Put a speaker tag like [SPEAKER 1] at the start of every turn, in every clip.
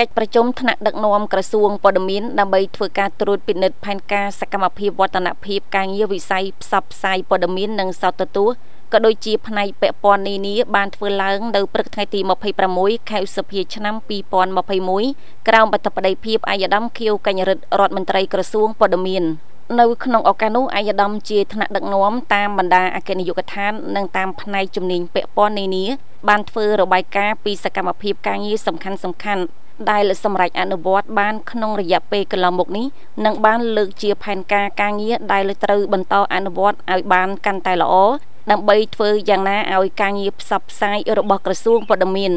[SPEAKER 1] កិច្ចប្រជុំថ្នាក់ដឹកនាំក្រសួងព័ត៌មានដើម្បីធ្វើការត្រួតពិនិត្យផែនការសកម្មភាពវឌ្ឍនភាពការងារវិស័យផ្សព្វផ្សាយព័ត៌មាននិងសោតទស្សន៍ក៏ដូចជាផ្នែកពាក់ព័ន្ធនានាបានធ្វើឡើងនៅព្រឹកថ្ងៃទី26ខែឧសភា ឆ្នាំ2021ក្រោមបទប្តីភាពអាយដាមខៀវកញ្ញរិទ្ធរដ្ឋមន្ត្រីក្រសួងព័ត៌មាន នៅក្នុងឱកាសនោះអាយដាមជាថ្នាក់ដឹកនាំតាមបណ្ដាអគ្គនាយកដ្ឋាននិងតាមផ្នែកជំនាញពាក់ព័ន្ធនានាបានធ្វើរបាយការណ៍ពីសកម្មភាពការងារសំខាន់ៗដែលសម្រេចអនុវត្ត បានក្នុងរយៈពេលកន្លងមកនេះនឹងបាន លើកជា ផែនការការងារដែលត្រូវបន្តអនុវត្តឲ្យបាន កាន់តែល្អដើម្បីធ្វើយ៉ាងណាឲ្យការងារផ្សព្វផ្សាយរបស់ក្រសួងព័ត៌មាន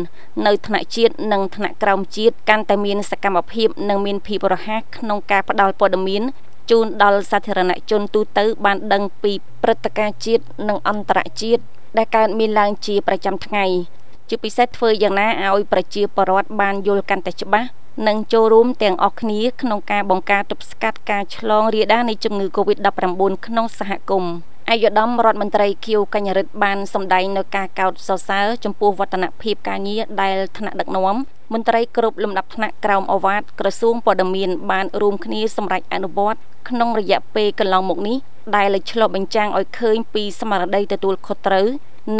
[SPEAKER 1] នៅថ្នាក់ជាតិនិងថ្នាក់ក្រោមជាតិកាន់តែមាន សកម្មភាពនិងមានភាពរហ័សក្នុងការផ្តល់ព័ត៌មាន ជូនដល់សាធារណជនទូទៅ បានដឹងពីព្រឹត្តិការណ៍ជាតិនិងអន្តរជាតិដែលកើតមានឡើងជា ប្រចាំថ្ងៃជាពិសេសធ្វើយ៉ាងណាឲ្យប្រជាពលរដ្ឋបានយល់កាន់តែច្បាស់និងចូលរួមទាំងអស់គ្នាក្នុងការបង្ការទប់ស្កាត់ការឆ្លងរាលដាលនៃជំងឺ Covid-19 ក្នុងសហគមន៍អាយុដំរដ្ឋមន្ត្រីខៀវកញ្ញរិទ្ធបានសម្ដែងនៅការកោតសរសើរចំពោះវឌ្ឍនភាពការងារដែលថ្នាក់ដឹកនាំមន្ត្រីគ្រប់លំដាប់ថ្នាក់ក្រោមអវ៉ាតក្រសួងព័ត៌មានបានរួមគ្នាសម្រេចអនុវត្តក្នុងរយៈពេលកន្លងមកនេះដែលឆ្លុះបញ្ចាំងឲ្យឃើញពីស្មារតីទទួលខុសត្រូវ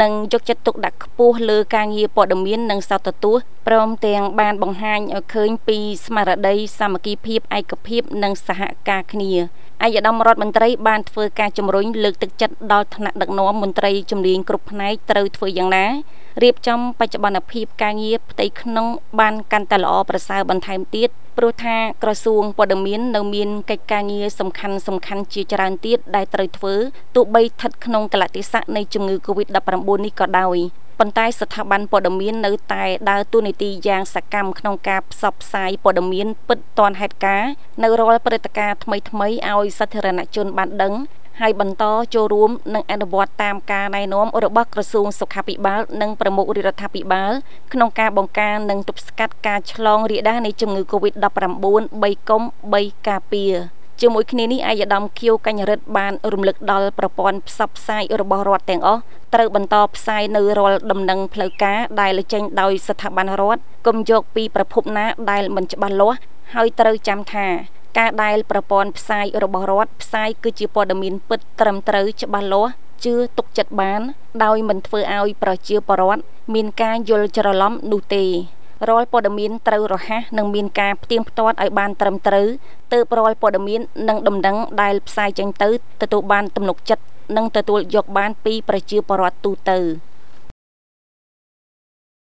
[SPEAKER 1] និងយកចិត្តទុកដាក់ខ្ពស់លើការងារព័ត៌មាននិងសោតទួសព្រមទាំងបានបង្ហាញឲ្យឃើញពីស្មារតីសាមគ្គីភាពឯកភាព និង សហការគ្នាអាយដាមរដ្ឋមន្ត្រីបានធ្វើការជំរុញលើកទឹកចិត្តដល់ថ្នាក់ដឹកនាំមន្ត្រីជំនាញគ្រប់ផ្នែកត្រូវធ្វើយ៉ាងណារៀបចំបច្ចុប្បន្នភាពការងារផ្ទៃក្នុងបានកាន់តែល្អប្រសើរបន្ថែមទៀតព្រោះថាក្រសួងព័ត៌មាននៅមានកិច្ចការងារសំខាន់សំខាន់ជាច្រើនទៀតដែលត្រូវធ្វើទោះបីស្ថិតក្នុងកលតិស័កនៃជំងឺ Covid-19 នេះក៏ដោយប៉ុន្តែស្ថាប័នព័ត៌មាននៅតែដើរតួនាទីយ៉ាងសកម្មក្នុងការផ្សព្វផ្សាយព័ត៌មានពិតទាន់ហេតុការណ៍នៅរាល់ព្រឹត្តិការណ៍ថ្មីៗឲ្យសាធារណជនបានដឹងហើយបន្តចូលរួមនិងអនុវត្តតាមការណែនាំរបស់ក្រសួងសុខាភិបាលនិងប្រមុខរដ្ឋាភិបាលក្នុងការបង្ការនិងទប់ស្កាត់ការឆ្លងរាលដាលនៃជំងឺ Covid-19 3កុំ3ការពារជាមួយគ្នានេះអាយដាមខៀវកញ្ញរិទ្ធបាន រំលឹកដល់ប្រព័ន្ធផ្សព្វផ្សាយរបស់រដ្ឋទាំងអស់ត្រូវបន្តផ្សាយនៅរាល់ដំណឹងផ្លូវការដែលចេញដោយស្ថាប័នរដ្ឋកុំយកពីប្រភពណា ដែលមិនច្បាស់លាស់ហើយត្រូវចាំថាការដែលប្រព័ន្ធផ្សាយរបស់រដ្ឋផ្សាយគឺជាព័ត៌មាន ពិតត្រឹមត្រូវច្បាស់លាស់ជឿទុកចិត្តបាន ដោយមិនធ្វើឲ្យប្រជាពលរដ្ឋមានការយល់ច្រឡំនោះទេរាល់ព័ត៌មានត្រូវរហ័សនិងមានការផ្ទៀងផ្ទាត់ឲ្យបានត្រឹមត្រូវទើបរាល់ព័ត៌មាននិងដំណឹងដែលផ្សាយចេញទៅទទួលបានទំនុកចិត្តនិងទទួលយកបាន ពីប្រជាពលរដ្ឋទូទៅ។